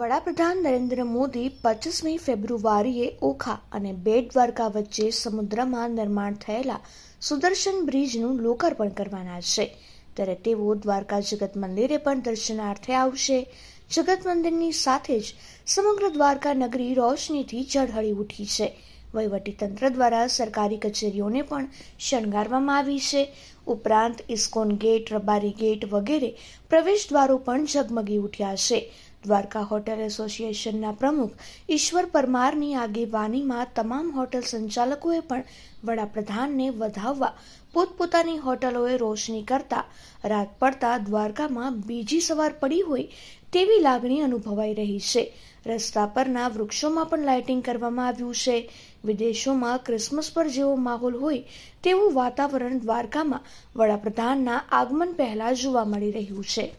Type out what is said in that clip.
વડાપ્રધાન નરેન્દ્ર મોદી પચીસમી ફેબ્રુઆરીએ ઓખા અને બેટ દ્વારકા વચ્ચે સમુદ્રમાં નિર્માણ થયેલા સુદર્શન બ્રિજનું લોકાર્પણ કરવાના છે ત્યારે તેઓ દ્વારકા જગત મંદિરે પણ દર્શનાર્થે આવશે જગત મંદિરની સાથે જ સમગ્ર દ્વારકા નગરી રોશનીથી ઝળહળી ઉઠી છે તંત્ર દ્વારા સરકારી કચેરીઓને પણ શણગારવામાં આવી છે ઉપરાંત ઇસ્કોન ગેટ રબારી ગેટ વગેરે પ્રવેશ દ્વારો પણ ઝગમગી ઉઠ્યા છે દ્વારકા હોટેલ એસોસિએશનના પ્રમુખ ઈશ્વર પરમારની આગેવાનીમાં તમામ હોટેલ સંચાલકોએ પણ વડાપ્રધાનને વધાવવા પોતપોતાની હોટલોએ રોશની કરતા રાત પડતા દ્વારકામાં બીજી સવાર પડી હોય તેવી લાગણી અનુભવાઈ રહી છે રસ્તા પરના વૃક્ષોમાં પણ લાઇટિંગ કરવામાં આવ્યું છે વિદેશોમાં ક્રિસમસ પર જેવો માહોલ હોય તેવું વાતાવરણ દ્વારકામાં વડાપ્રધાનના આગમન પહેલા જોવા મળી રહ્યું છે